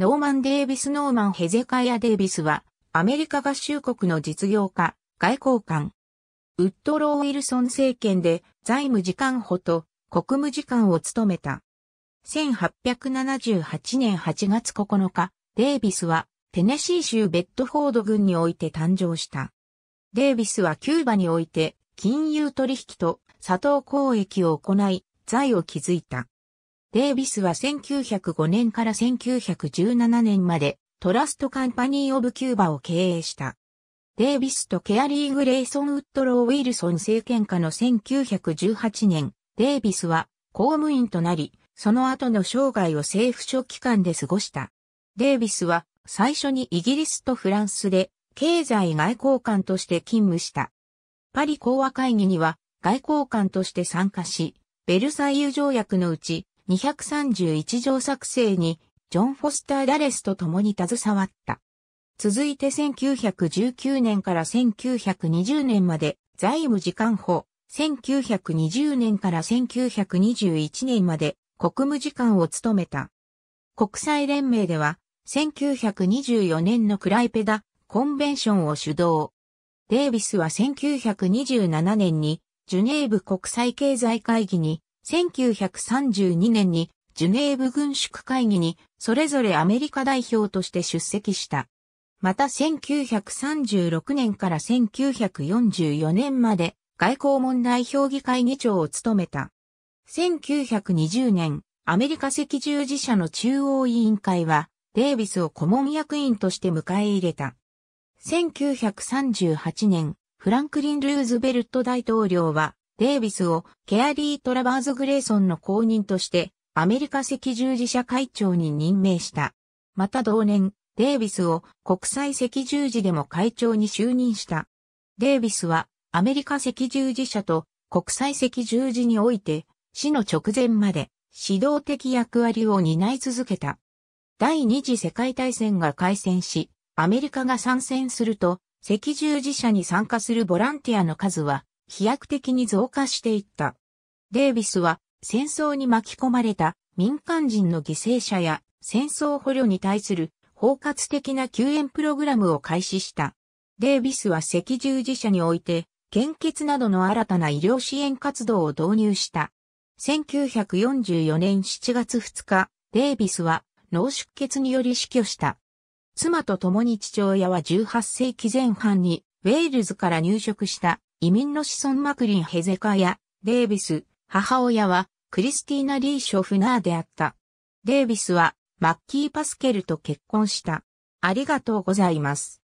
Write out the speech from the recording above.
ノーマン・デービス・ノーマン・ヘゼカイア・デービスは、アメリカ合衆国の実業家、外交官。ウッドロー・ウィルソン政権で財務次官補と国務次官を務めた。1878年8月9日、デービスはテネシー州ベッドフォード郡において誕生した。デービスはキューバにおいて金融取引と砂糖交易を行い、財を築いた。デイビスは1905年から1917年までトラストカンパニー・オブ・キューバを経営した。デイビスとケアリー・グレイソン・ウッドロー・ウィルソン政権下の1918年、デイビスは公務員となり、その後の生涯を政府書機関で過ごした。デイビスは最初にイギリスとフランスで経済外交官として勤務した。パリ講和会議には外交官として参加し、ベルサイユ条約のうち231条作成に、ジョン・フォスター・ダレスと共に携わった。続いて1919年から1920年まで、財務次官補、1920年から1921年まで、国務次官を務めた。国際連盟では、1924年のクライペダ・コンベンションを主導。デイビスは1927年にジュネーブ国際経済会議に1932年にジュネーブ軍縮会議にそれぞれアメリカ代表として出席した。また1936年から1944年まで外交問題評議会議長を務めた。1920年、アメリカ赤十字社の中央委員会は、デイビスを顧問役員として迎え入れた。1938年、フランクリン・ルーズベルト大統領は、デイビスをケアリー・トラバーズ・グレイソンの後任としてアメリカ赤十字社会長に任命した。また同年、デイビスを国際赤十字でも会長に就任した。デイビスはアメリカ赤十字社と国際赤十字において死の直前まで指導的役割を担い続けた。第二次世界大戦が開戦し、アメリカが参戦すると赤十字社に参加するボランティアの数は飛躍的に増加していった。デイビスは戦争に巻き込まれた民間人の犠牲者や戦争捕虜に対する包括的な救援プログラムを開始した。デイビスは赤十字社において献血などの新たな医療支援活動を導入した。1944年7月2日、デイビスは脳出血により死去した。妻と共に父親は18世紀前半にウェールズから入植した移民の子孫マクリン・ヘゼカヤ、デイビス、母親はクリスティーナ・リー・ショフナーであった。デイビスはマッキー・パスケルと結婚した。ありがとうございます。